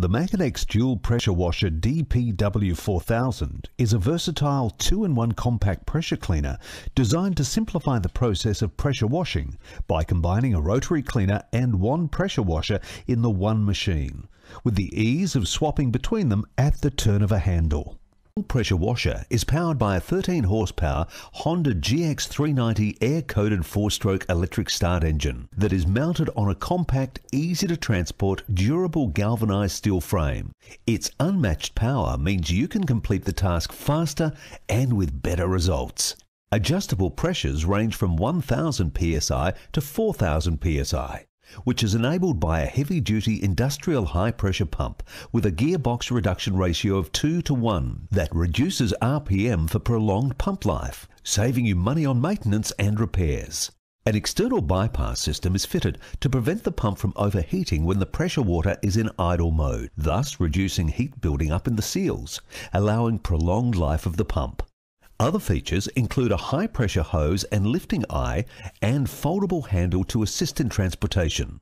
The Magadex Dual Pressure Washer DPW4000 is a versatile two-in-one compact pressure cleaner designed to simplify the process of pressure washing by combining a rotary cleaner and one pressure washer in the one machine, with the ease of swapping between them at the turn of a handle pressure washer is powered by a 13 horsepower Honda GX390 air coated four stroke electric start engine that is mounted on a compact, easy to transport, durable galvanized steel frame. Its unmatched power means you can complete the task faster and with better results. Adjustable pressures range from 1000 psi to 4000 psi which is enabled by a heavy-duty industrial high-pressure pump with a gearbox reduction ratio of 2 to 1 that reduces RPM for prolonged pump life, saving you money on maintenance and repairs. An external bypass system is fitted to prevent the pump from overheating when the pressure water is in idle mode, thus reducing heat building up in the seals, allowing prolonged life of the pump. Other features include a high pressure hose and lifting eye and foldable handle to assist in transportation.